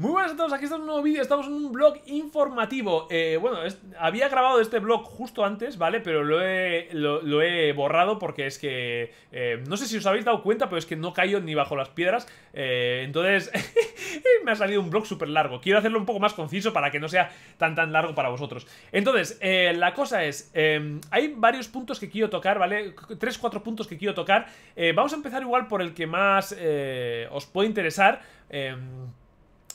Muy buenas a todos, aquí está un nuevo vídeo, estamos en un blog informativo eh, Bueno, había grabado este blog justo antes, ¿vale? Pero lo he, lo, he borrado porque es que... Eh, no sé si os habéis dado cuenta, pero es que no cayó ni bajo las piedras eh, Entonces me ha salido un blog súper largo Quiero hacerlo un poco más conciso para que no sea tan tan largo para vosotros Entonces, eh, la cosa es, em, hay varios puntos que quiero tocar, ¿vale? Tres, cuatro puntos que quiero tocar Vamos a empezar igual por el que más os puede interesar eh,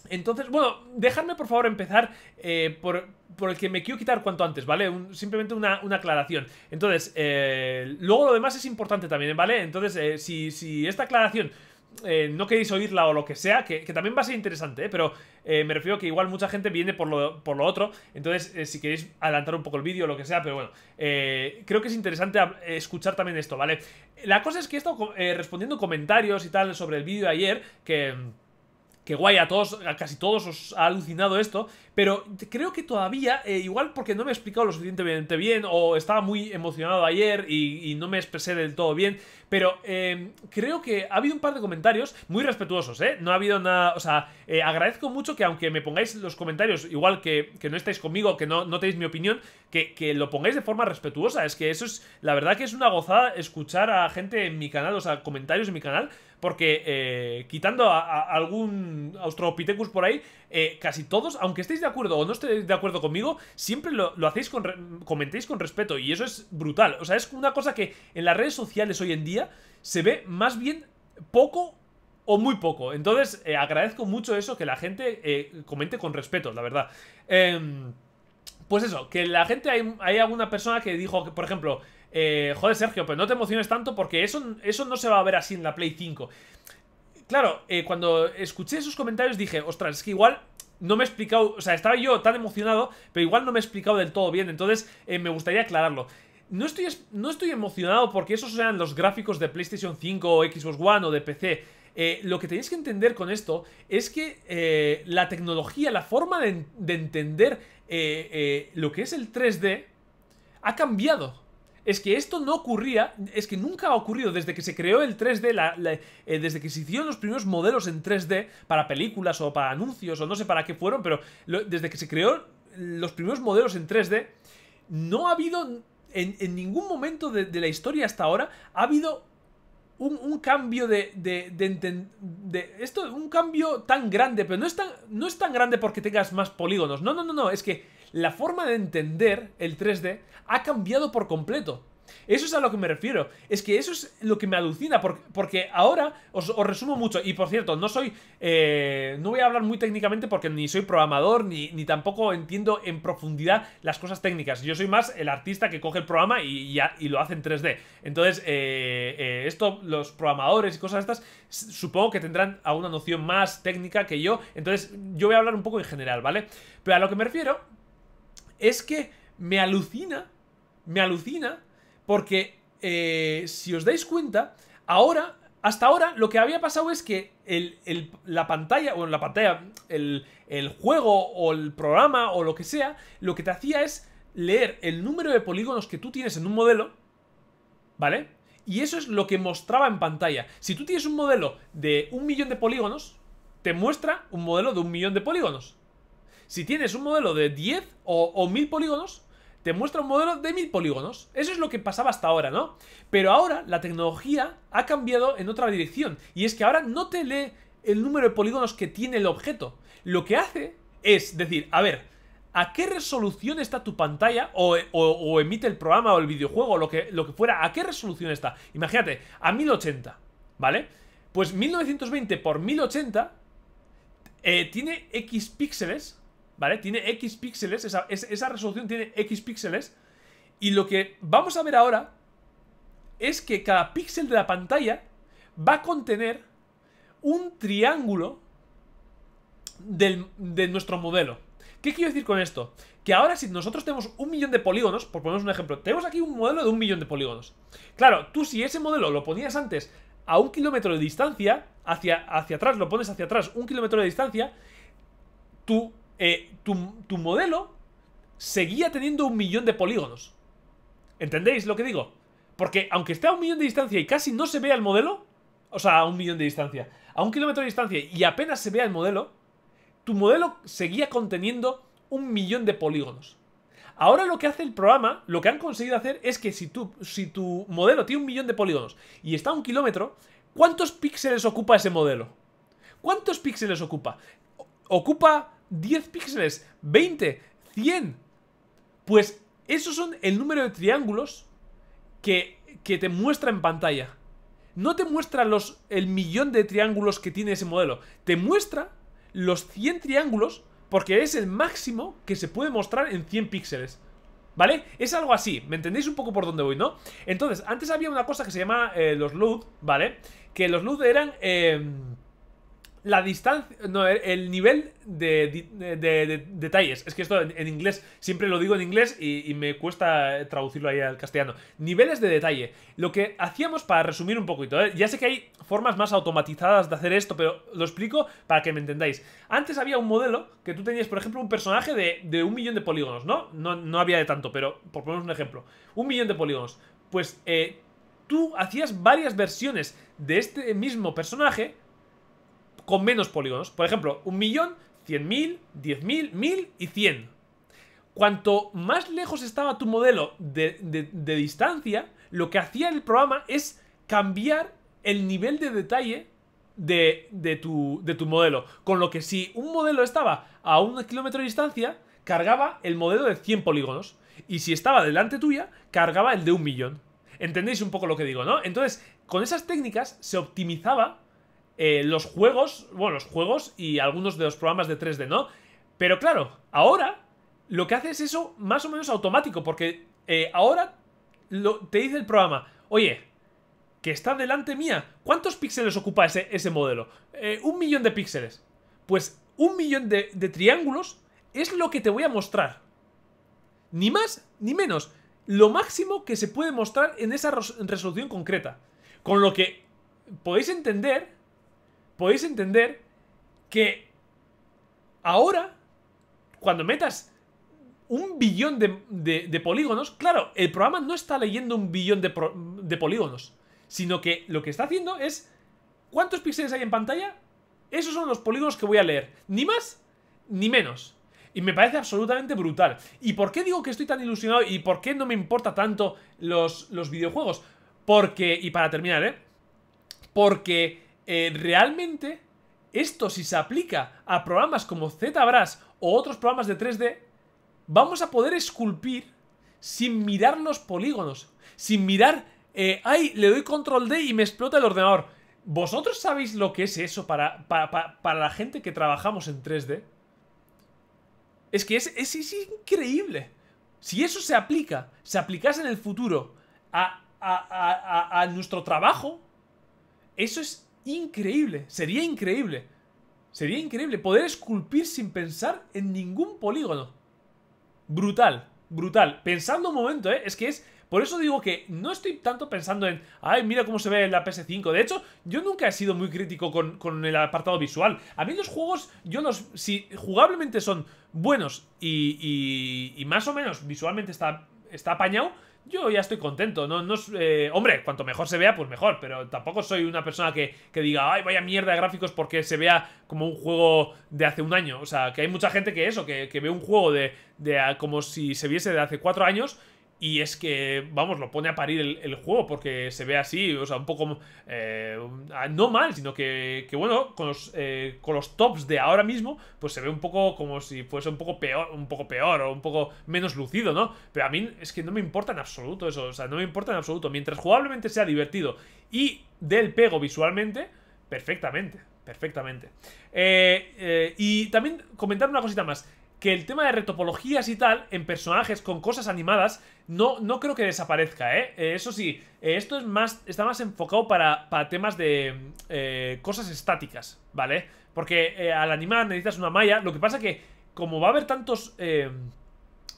entonces, bueno, dejadme por favor empezar eh, por, el que me quiero quitar cuanto antes, ¿vale? simplemente una, aclaración. Entonces, eh, luego lo demás es importante también, ¿vale? Entonces, eh, si, esta aclaración no queréis oírla o lo que sea, que, también va a ser interesante, Pero me refiero a que igual mucha gente viene por lo, por lo otro, entonces si queréis adelantar un poco el vídeo o lo que sea, pero bueno, creo que es interesante escuchar también esto, ¿vale? La cosa es que esto, respondiendo comentarios y tal sobre el vídeo de ayer, que... Que guay, a todos, a casi todos os ha alucinado esto. Pero creo que todavía, eh, igual porque no me he explicado lo suficientemente bien o estaba muy emocionado ayer y, no me expresé del todo bien, pero em, creo que ha habido un par de comentarios muy respetuosos, ¿eh? No ha habido nada, o sea, eh, agradezco mucho que aunque me pongáis los comentarios, igual que, no estáis conmigo, que no, no tenéis mi opinión, que, lo pongáis de forma respetuosa. Es que eso es, la verdad que es una gozada escuchar a gente en mi canal, o sea, comentarios en mi canal, porque eh, quitando a, algún Australopithecus por ahí, casi todos, aunque estéis de acuerdo o no estéis de acuerdo conmigo, siempre lo, hacéis con... comentéis con respeto y eso es brutal. O sea, es una cosa que en las redes sociales hoy en día se ve más bien poco o muy poco. Entonces, eh, agradezco mucho eso, que la gente eh, comente con respeto, la verdad. Em, pues eso, que la gente, hay, alguna persona que dijo, que, por ejemplo, eh, joder Sergio, pero no te emociones tanto porque eso, eso no se va a ver así en la Play 5 claro, eh, cuando escuché esos comentarios dije, ostras, es que igual no me he explicado, o sea, estaba yo tan emocionado, pero igual no me he explicado del todo bien, entonces eh, me gustaría aclararlo. No estoy, no estoy emocionado porque esos sean los gráficos de PlayStation 5 o Xbox One o de PC. Eh, lo que tenéis que entender con esto es que la tecnología, la forma de, de entender lo que es el 3D ha cambiado es que esto no ocurría, es que nunca ha ocurrido desde que se creó el 3D, eh, desde que se hicieron los primeros modelos en 3D para películas o para anuncios o no sé para qué fueron, pero desde que se creó los primeros modelos en 3D, no ha habido en, ningún momento de la historia hasta ahora, ha habido un, cambio de, de, de, Esto, un cambio tan grande, pero no es tan, no es tan grande porque tengas más polígonos. No, no, no, no. Es que la forma de entender el 3D ha cambiado por completo. Eso es a lo que me refiero. Es que eso es lo que me alucina. Porque, ahora os, resumo mucho. Y por cierto, no soy. Eh, no voy a hablar muy técnicamente porque ni soy programador ni, tampoco entiendo en profundidad las cosas técnicas. Yo soy más el artista que coge el programa y, lo hace en 3D. Entonces, eh, eh, esto, los programadores y cosas estas, supongo que tendrán alguna una noción más técnica que yo. Entonces, yo voy a hablar un poco en general, ¿vale? Pero a lo que me refiero es que me alucina. Me alucina porque eh, si os dais cuenta, ahora, hasta ahora, lo que había pasado es que la pantalla, o la pantalla, el, juego o el programa o lo que sea, lo que te hacía es leer el número de polígonos que tú tienes en un modelo, ¿vale? Y eso es lo que mostraba en pantalla. Si tú tienes un modelo de un millón de polígonos, te muestra un modelo de un millón de polígonos. Si tienes un modelo de 10 o, mil polígonos, te muestra un modelo de mil polígonos. Eso es lo que pasaba hasta ahora, ¿no? Pero ahora la tecnología ha cambiado en otra dirección. Y es que ahora no te lee el número de polígonos que tiene el objeto. Lo que hace es decir, a ver, ¿a qué resolución está tu pantalla? O, emite el programa o el videojuego o lo que, lo que fuera. ¿A qué resolución está? Imagínate, a 1080, ¿vale? Pues 1920 por 1080 eh, tiene X píxeles ¿vale? Tiene X píxeles, esa, resolución tiene X píxeles. Y lo que vamos a ver ahora es que cada píxel de la pantalla va a contener un triángulo de nuestro modelo. ¿Qué quiero decir con esto? Que ahora si nosotros tenemos un millón de polígonos, por poner un ejemplo, tenemos aquí un modelo de un millón de polígonos. Claro, tú si ese modelo lo ponías antes a un kilómetro de distancia, hacia, hacia atrás, lo pones hacia atrás un kilómetro de distancia, tú... Eh, tu, modelo seguía teniendo un millón de polígonos. ¿Entendéis lo que digo? Porque aunque esté a un millón de distancia y casi no se vea el modelo, o sea, a un millón de distancia, a un kilómetro de distancia y apenas se vea el modelo, tu modelo seguía conteniendo un millón de polígonos. Ahora lo que hace el programa, lo que han conseguido hacer es que si tu, si tu modelo tiene un millón de polígonos y está a un kilómetro, ¿cuántos píxeles ocupa ese modelo? ¿Cuántos píxeles ocupa? Ocupa 10 píxeles, 20, 100. Pues esos son el número de triángulos que, te muestra en pantalla. No te muestra los, el millón de triángulos que tiene ese modelo. Te muestra los 100 triángulos porque es el máximo que se puede mostrar en 100 píxeles. ¿Vale? Es algo así, ¿me entendéis un poco por dónde voy, no? Entonces, antes había una cosa que se llama eh, los loot, ¿vale? Que los loot eran... Eh, la distancia, no, el nivel de, de, detalles. Es que esto en, inglés, siempre lo digo en inglés y, me cuesta eh, traducirlo ahí al castellano. Niveles de detalle. Lo que hacíamos para resumir un poquito, eh, ya sé que hay formas más automatizadas de hacer esto, pero lo explico para que me entendáis. Antes había un modelo que tú tenías, por ejemplo, un personaje de, un millón de polígonos, ¿no? ¿no? No había de tanto, pero por poner un ejemplo, un millón de polígonos. Pues eh, tú hacías varias versiones de este mismo personaje con menos polígonos. Por ejemplo, un millón, cien mil, diez mil, mil y cien. Cuanto más lejos estaba tu modelo de, distancia, lo que hacía el programa es cambiar el nivel de detalle de, de, tu, de, tu, modelo. Con lo que si un modelo estaba a un kilómetro de distancia, cargaba el modelo de 100 polígonos. Y si estaba delante tuya, cargaba el de un millón. ¿Entendéis un poco lo que digo, no? Entonces, con esas técnicas se optimizaba eh, los juegos, bueno, los juegos y algunos de los programas de 3D, ¿no? Pero claro, ahora lo que hace es eso más o menos automático, porque eh, ahora lo, te dice el programa, oye, que está delante mía, ¿cuántos píxeles ocupa ese, modelo? Eh, un millón de píxeles. Pues un millón de, de triángulos es lo que te voy a mostrar. Ni más ni menos. Lo máximo que se puede mostrar en esa resolución concreta. Con lo que podéis entender podéis entender que ahora, cuando metas un billón de, polígonos, claro, el programa no está leyendo un billón de, polígonos, sino que lo que está haciendo es, ¿cuántos píxeles hay en pantalla? Esos son los polígonos que voy a leer, ni más ni menos. Y me parece absolutamente brutal. ¿Y por qué digo que estoy tan ilusionado y por qué no me importa tanto los, los videojuegos? Porque, y para terminar, ¿eh? Porque eh, realmente esto si se aplica a programas como ZBrush o otros programas de 3D, vamos a poder esculpir sin mirar los polígonos, sin mirar, eh, ay, le doy control D y me explota el ordenador. ¿Vosotros sabéis lo que es eso para, para, la gente que trabajamos en 3D? Es que es, es, increíble. Si eso se aplica, se aplicase en el futuro a nuestro trabajo, eso es increíble, sería increíble. Sería increíble poder esculpir sin pensar en ningún polígono. Brutal, brutal. Pensando un momento, ¿eh? Es que es... Por eso digo que no estoy tanto pensando en, ay, mira cómo se ve la PS5. De hecho, yo nunca he sido muy crítico con, el apartado visual. A mí los juegos, yo los, si jugablemente son buenos y, y, y más o menos visualmente está, está apañado, yo ya estoy contento. No, no, eh, hombre, cuanto mejor se vea, pues mejor. Pero tampoco soy una persona que, que, diga, ay, vaya mierda de gráficos porque se vea como un juego de hace un año. O sea, que hay mucha gente que eso, que, que ve un juego de, de como si se viese de hace cuatro años y es que, vamos, lo pone a parir el, juego porque se ve así, o sea, un poco... Eh, no mal, sino que, bueno, eh, con los, tops de ahora mismo, pues se ve un poco como si fuese un poco peor, un poco peor o un poco menos lucido, ¿no? Pero a mí es que no me importa en absoluto eso, o sea, no me importa en absoluto. Mientras jugablemente sea divertido y del pego visualmente, perfectamente, perfectamente. Eh, y también comentar una cosita más que el tema de retopologías y tal en personajes con cosas animadas no, no creo que desaparezca, ¿eh? eh eso sí, eh, esto es más, está más enfocado para, temas de eh, cosas estáticas, ¿vale? Porque al animar necesitas una malla, lo que pasa que como va a haber tantos...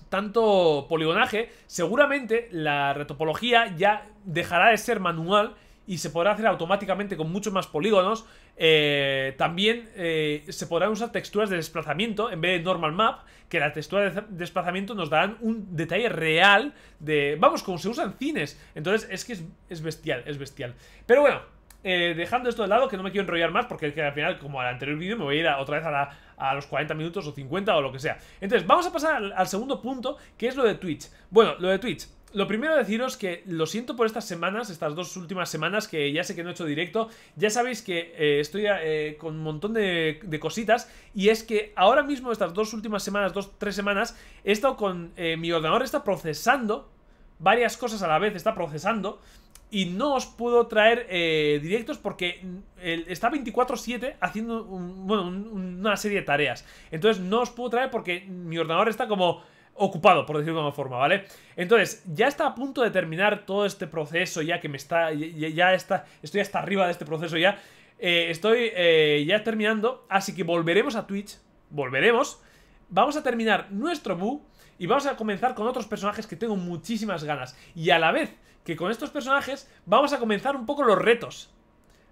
tanto poligonaje, seguramente la retopología ya dejará de ser manual y se podrá hacer automáticamente con muchos más polígonos. Eh, también eh, se podrán usar texturas de desplazamiento en vez de normal map, que la textura de desplazamiento nos darán un detalle real de, vamos, como se usan en cines. Entonces es que es, bestial, es bestial. Pero bueno, eh, dejando esto de lado, que no me quiero enrollar más, porque al final, como al anterior vídeo, me voy a ir otra vez a, los 40 minutos o 50 o lo que sea. Entonces, vamos a pasar al segundo punto, que es lo de Twitch. Bueno, lo de Twitch lo primero deciros que lo siento por estas semanas, estas dos últimas semanas, que ya sé que no he hecho directo. Ya sabéis que eh, estoy eh, con un montón de, cositas. Y es que ahora mismo, estas dos últimas semanas, dos, tres semanas, he estado con. Eh, mi ordenador está procesando varias cosas a la vez, está procesando. Y no os puedo traer directos porque mm, está 24-7 haciendo bueno, una serie de tareas. Entonces no os puedo traer porque mi ordenador está como ocupado, por decirlo de alguna forma, ¿vale? Entonces, ya está a punto de terminar todo este proceso, ya que me está, ya, está, estoy hasta arriba de este proceso ya, eh, estoy eh, ya terminando, así que volveremos a Twitch, volveremos, vamos a terminar nuestro bu y vamos a comenzar con otros personajes que tengo muchísimas ganas, y a la vez que con estos personajes vamos a comenzar un poco los retos,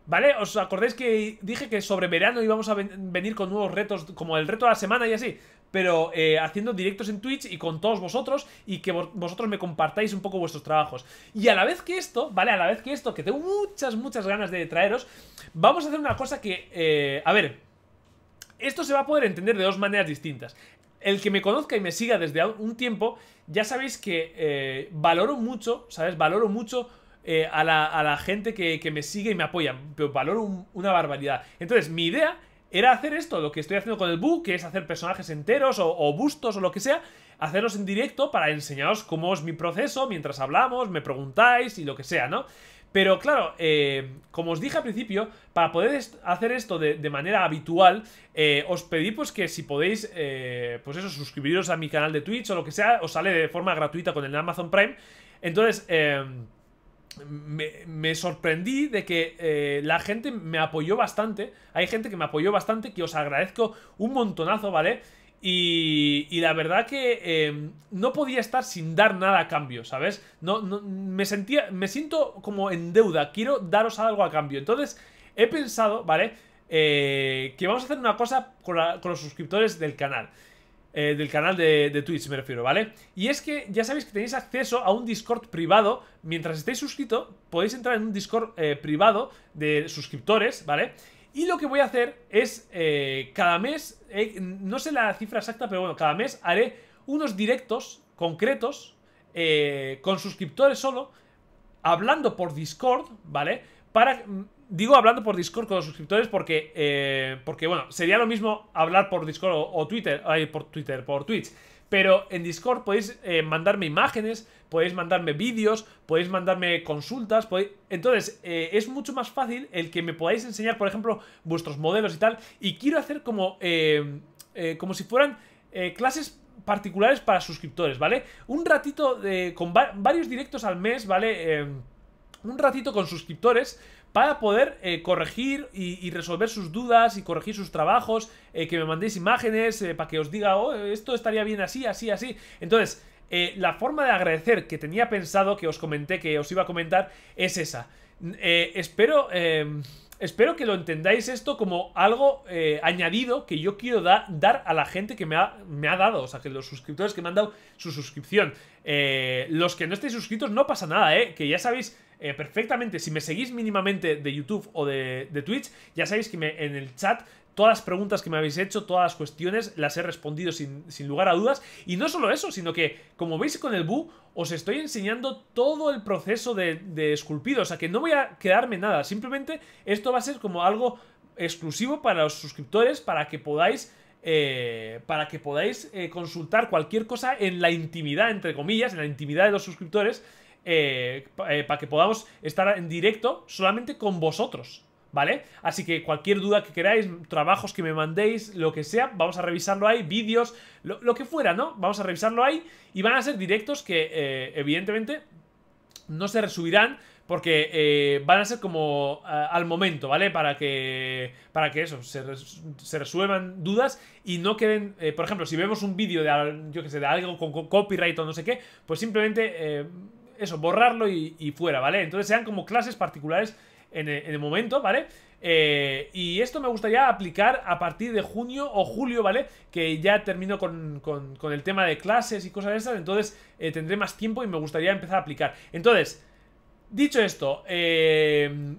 ¿Vale? ¿Os acordáis que dije que sobre verano íbamos a venir con nuevos retos, como el reto de la semana y así? Pero eh, haciendo directos en Twitch y con todos vosotros y que vosotros me compartáis un poco vuestros trabajos. Y a la vez que esto, ¿vale? A la vez que esto, que tengo muchas, muchas ganas de traeros, vamos a hacer una cosa que, eh, a ver, esto se va a poder entender de dos maneras distintas. El que me conozca y me siga desde un tiempo, ya sabéis que eh, valoro mucho, ¿sabes? Valoro mucho eh, a, la, gente que, me sigue y me apoya. Pero valoro una barbaridad. Entonces, mi idea era hacer esto, lo que estoy haciendo con el bu que es hacer personajes enteros o, bustos o lo que sea, hacerlos en directo para enseñaros cómo es mi proceso mientras hablamos, me preguntáis y lo que sea, ¿no? Pero claro, eh, como os dije al principio, para poder hacer esto de, manera habitual, eh, os pedí pues que si podéis, pues eso, suscribiros a mi canal de Twitch o lo que sea, os sale de forma gratuita con el Amazon Prime. Entonces, eh, me, sorprendí de que eh, la gente me apoyó bastante. Hay gente que me apoyó bastante, que os agradezco un montonazo, ¿vale? Y, la verdad que eh, no podía estar sin dar nada a cambio, ¿sabes? No, me, sentía, me siento como en deuda, quiero daros algo a cambio. Entonces, he pensado, ¿vale? Eh, que vamos a hacer una cosa con, con los suscriptores del canal. Eh, del canal de, de, Twitch, me refiero, ¿vale? Y es que ya sabéis que tenéis acceso a un Discord privado. Mientras estéis suscrito, podéis entrar en un Discord eh, privado de suscriptores, ¿vale? Y lo que voy a hacer es, eh, cada mes, no sé la cifra exacta, pero bueno, cada mes haré unos directos concretos con suscriptores solo, hablando por Discord, ¿vale? Para mm, digo hablando por Discord con los suscriptores porque, eh, porque bueno, sería lo mismo hablar por Discord o, Twitter, ay, por Twitter, por Twitch. Pero en Discord podéis eh, mandarme imágenes, podéis mandarme vídeos, podéis mandarme consultas. Entonces, eh, es mucho más fácil el que me podáis enseñar, por ejemplo, vuestros modelos y tal. Y quiero hacer como, como si fueran clases particulares para suscriptores, ¿vale? Un ratito de, con varios directos al mes, ¿vale? un ratito con suscriptores para poder eh, corregir y, resolver sus dudas y corregir sus trabajos, eh, que me mandéis imágenes eh, para que os diga, oh, esto estaría bien así, así, así. Entonces, la forma de agradecer que tenía pensado, que os comenté, que os iba a comentar, es esa. espero espero que lo entendáis esto como algo eh, añadido que yo quiero dar a la gente que me ha, me ha, dado, o sea, que los suscriptores que me han dado su suscripción. Eh, los que no estéis suscritos no pasa nada, ¿eh? Que ya sabéis eh, perfectamente, si me seguís mínimamente de YouTube o de, Twitch, ya sabéis que en el chat todas las preguntas que me habéis hecho, todas las cuestiones, las he respondido sin, lugar a dudas. Y no solo eso, sino que, como veis con el Bu, os estoy enseñando todo el proceso de, de esculpido. O sea, que no voy a quedarme nada. Simplemente esto va a ser como algo exclusivo para los suscriptores, para que podáis... Eh, para que podáis eh, consultar cualquier cosa en la intimidad, entre comillas, en la intimidad de los suscriptores, eh, para que podamos estar en directo solamente con vosotros. ¿vale? Así que cualquier duda que queráis, trabajos que me mandéis, lo que sea, vamos a revisarlo ahí, vídeos, lo, que fuera, ¿no? Vamos a revisarlo ahí y van a ser directos que eh, evidentemente no se resubirán porque eh, van a ser como eh, al momento, ¿vale? Para que, para que eso, se, resuelvan dudas y no queden, por ejemplo, si vemos un vídeo de, yo que sé, de algo con, copyright o no sé qué, pues simplemente eso, borrarlo y, y fuera, ¿vale? Entonces sean como clases particulares en el, momento, ¿vale? Eh, y esto me gustaría aplicar a partir de junio o julio, ¿vale? Que ya termino con, el tema de clases y cosas de esas, entonces eh, tendré más tiempo y me gustaría empezar a aplicar. Entonces, dicho esto, eh,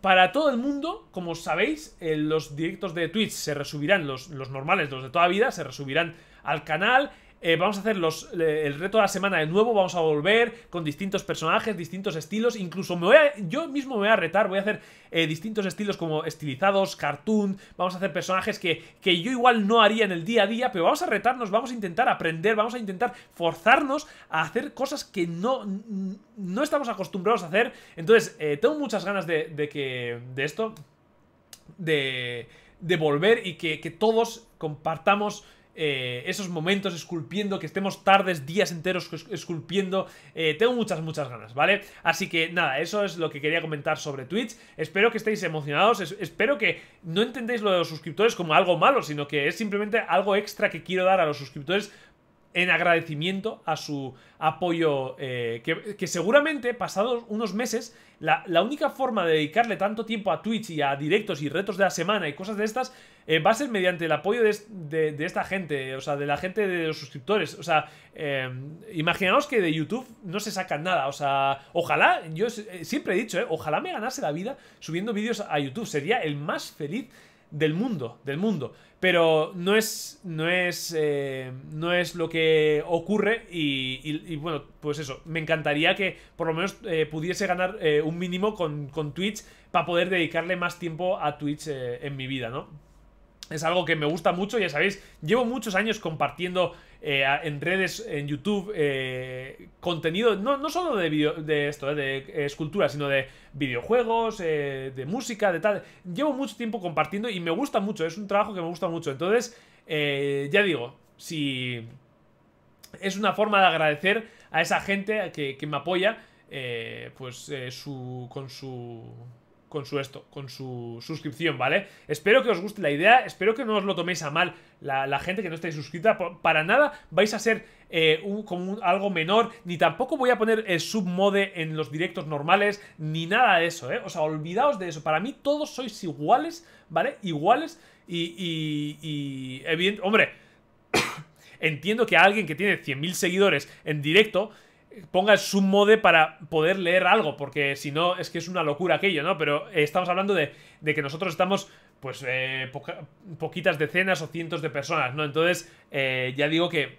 para todo el mundo, como sabéis, los directos de Twitch se resubirán, los, los normales, los de toda vida, se resubirán al canal. Eh, vamos a hacer los, el reto de la semana de nuevo, vamos a volver con distintos personajes, distintos estilos, incluso me yo mismo me voy a retar, voy a hacer eh, distintos estilos como estilizados, cartoon, vamos a hacer personajes que, yo igual no haría en el día a día, pero vamos a retarnos, vamos a intentar aprender, vamos a intentar forzarnos a hacer cosas que no, no estamos acostumbrados a hacer, entonces eh, tengo muchas ganas de, que, de esto, de, de volver y que, que todos compartamos eh, esos momentos esculpiendo, que estemos tardes, días enteros esculpiendo. Eh, tengo muchas, muchas ganas, ¿vale? Así que nada, eso es lo que quería comentar sobre Twitch. Espero que estéis emocionados, espero que no entendéis lo de los suscriptores como algo malo, sino que es simplemente algo extra que quiero dar a los suscriptores en agradecimiento a su apoyo, eh, que, seguramente pasados unos meses, la, única forma de dedicarle tanto tiempo a Twitch y a directos y retos de la semana y cosas de estas, eh, va a ser mediante el apoyo de, esta gente, o sea, de la gente de los suscriptores. O sea, eh, imaginaos que de YouTube no se saca nada, o sea, ojalá, yo siempre he dicho, ojalá me ganase la vida subiendo vídeos a YouTube, sería el más feliz del mundo, del mundo. Pero no es, no es, eh, no es lo que ocurre y, bueno, pues eso, me encantaría que por lo menos eh, pudiese ganar eh, un mínimo con, con Twitch para poder dedicarle más tiempo a Twitch en mi vida, ¿no? Es algo que me gusta mucho, ya sabéis, llevo muchos años compartiendo eh, en redes, en YouTube, eh, contenido, no, no solo de, video, de esto, eh, de escultura, sino de videojuegos, de música, de tal. Llevo mucho tiempo compartiendo y me gusta mucho, es un trabajo que me gusta mucho. Entonces, ya digo, si es una forma de agradecer a esa gente que, que me apoya, pues su, con su con su esto, con su suscripción, ¿vale? Espero que os guste la idea, espero que no os lo toméis a mal la, gente que no estáis suscrita, para nada vais a ser eh, como algo menor, ni tampoco voy a poner el eh, submode en los directos normales, ni nada de eso, ¿eh? O sea, olvidaos de eso, para mí todos sois iguales, ¿vale? Iguales y, y, y hombre, entiendo que a alguien que tiene 100.000 seguidores en directo, ponga el mode para poder leer algo, porque si no es que es una locura aquello, ¿no? Pero eh, estamos hablando de, que nosotros estamos, pues, eh, poquitas decenas o cientos de personas, ¿no? Entonces, eh, ya digo que,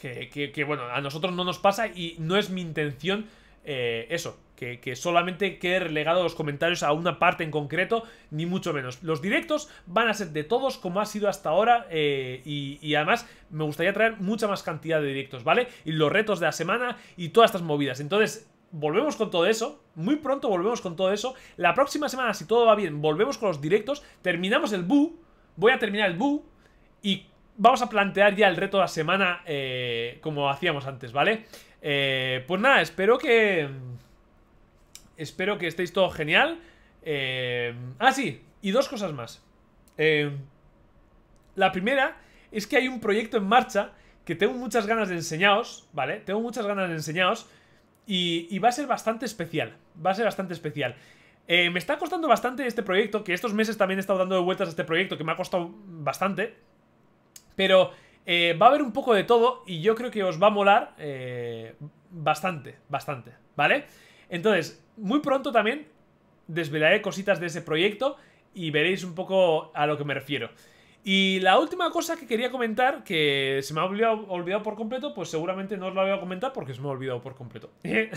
que, bueno, a nosotros no nos pasa y no es mi intención eso, que, que, solamente quede relegado los comentarios a una parte en concreto, ni mucho menos. Los directos van a ser de todos como ha sido hasta ahora eh, y, además me gustaría traer mucha más cantidad de directos, ¿vale? Y los retos de la semana y todas estas movidas. Entonces... Volvemos con todo eso, muy pronto volvemos con todo eso. La próxima semana, si todo va bien, volvemos con los directos. Terminamos el BU, voy a terminar el BU y vamos a plantear ya el reto de la semana eh, como hacíamos antes, ¿vale? Eh, pues nada, espero que... Espero que estéis todo genial. Eh, ah, sí, y dos cosas más. Eh, la primera es que hay un proyecto en marcha que tengo muchas ganas de enseñaros, ¿vale? Tengo muchas ganas de enseñaros y, va a ser bastante especial. Va a ser bastante especial. Eh, me está costando bastante este proyecto, que estos meses también he estado dando vueltas a este proyecto, que me ha costado bastante. Pero eh, va a haber un poco de todo y yo creo que os va a molar bastante, bastante, ¿vale? Entonces, muy pronto también desvelaré cositas de ese proyecto y veréis un poco a lo que me refiero. Y la última cosa que quería comentar, que se me ha olvidado, por completo, pues seguramente no os la voy a comentar porque se me ha olvidado por completo.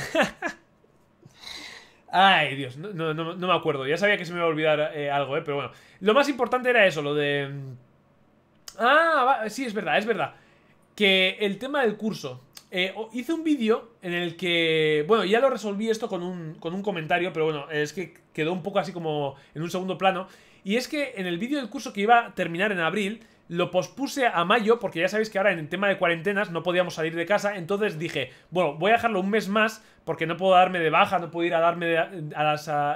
Ay, Dios, no, me acuerdo. Ya sabía que se me iba a olvidar eh, algo, eh, pero bueno. Lo más importante era eso, lo de... Mm, ah, sí, es verdad, es verdad que el tema del curso. Eh, hice un vídeo en el que, bueno, ya lo resolví esto con un, con un comentario, pero bueno, es que quedó un poco así como en un segundo plano. Y es que en el vídeo del curso que iba a terminar en abril, lo pospuse a mayo, porque ya sabéis que ahora en el tema de cuarentenas no podíamos salir de casa, entonces dije, bueno, voy a dejarlo un mes más, porque no puedo darme de baja, no puedo ir a darme a,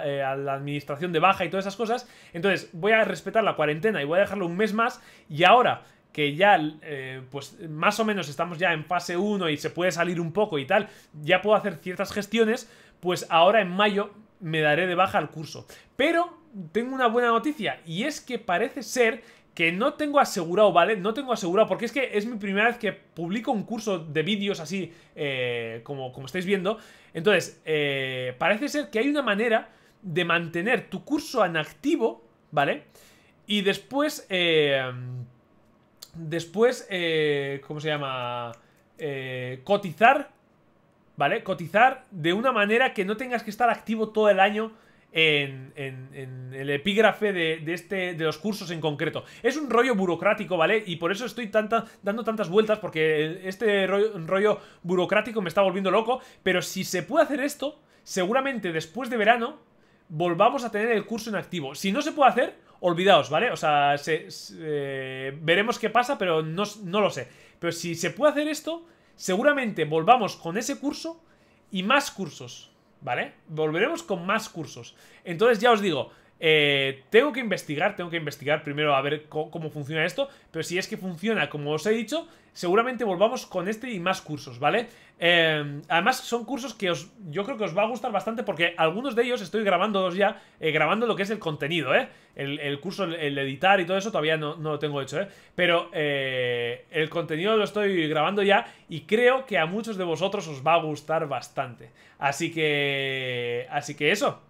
eh, a, la administración de baja y todas esas cosas, entonces voy a respetar la cuarentena y voy a dejarlo un mes más, y ahora que ya, eh, pues más o menos estamos ya en fase 1 y se puede salir un poco y tal, ya puedo hacer ciertas gestiones, pues ahora en mayo me daré de baja al curso. Pero tengo una buena noticia y es que parece ser que no tengo asegurado, ¿vale? No tengo asegurado, porque es que es mi primera vez que publico un curso de vídeos así, eh, como, como estáis viendo. Entonces, eh, parece ser que hay una manera de mantener tu curso en activo, ¿vale? Y después... Eh, Después, eh, ¿cómo se llama? Eh, cotizar, ¿vale? Cotizar de una manera que no tengas que estar activo todo el año en, el epígrafe de, este, de los cursos en concreto. Es un rollo burocrático, ¿vale? Y por eso estoy dando tantas vueltas, porque este rollo burocrático me está volviendo loco. Pero si se puede hacer esto, seguramente después de verano volvamos a tener el curso en activo. Si no se puede hacer, olvidaos, ¿vale? O sea, se, veremos qué pasa, pero no, no lo sé. Pero si se puede hacer esto, seguramente volvamos con ese curso y más cursos, ¿vale? Volveremos con más cursos. Entonces ya os digo, eh, tengo que investigar, tengo que investigar primero a ver cómo funciona esto, pero si es que funciona como os he dicho, seguramente volvamos con este y más cursos, ¿vale? Em, además son cursos que os, yo creo que os va a gustar bastante porque algunos de ellos estoy grabándolos ya, eh, grabando lo que es el contenido, ¿eh? El, curso, el, editar y todo eso todavía no, no lo tengo hecho, ¿eh? Pero eh, el contenido lo estoy grabando ya y creo que a muchos de vosotros os va a gustar bastante. Así que... Así que eso.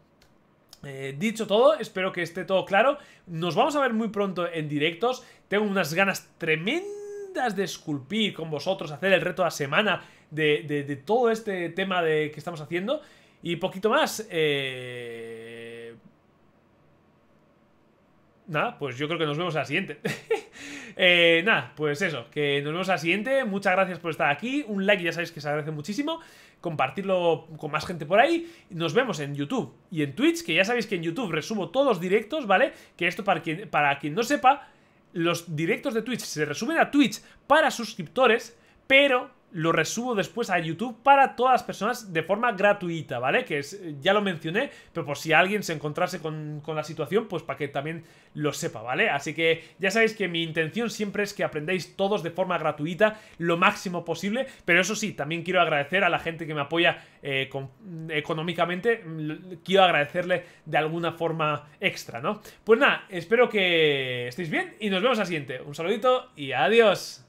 Eh, dicho todo, espero que esté todo claro. Nos vamos a ver muy pronto en directos. Tengo unas ganas tremendas de esculpir con vosotros, hacer el reto a la semana de, todo este tema de, que estamos haciendo. Y poquito más. Eh, nada, pues yo creo que nos vemos en la siguiente. Eh, nada, pues eso, que nos vemos a la siguiente. Muchas gracias por estar aquí. Un like, ya sabéis que se agradece muchísimo. Compartirlo con más gente por ahí. Nos vemos en YouTube y en Twitch, que ya sabéis que en YouTube resumo todos los directos, ¿vale? Que esto para quien, para quien no sepa, los directos de Twitch se resumen a Twitch para suscriptores, pero lo resubo después a YouTube para todas las personas de forma gratuita, ¿vale? Que es, ya lo mencioné, pero por si alguien se encontrase con, la situación, pues para que también lo sepa, ¿vale? Así que ya sabéis que mi intención siempre es que aprendáis todos de forma gratuita lo máximo posible, pero eso sí, también quiero agradecer a la gente que me apoya eh, económicamente, mm, quiero agradecerle de alguna forma extra, ¿no? Pues nada, espero que estéis bien y nos vemos al siguiente. Un saludito y adiós.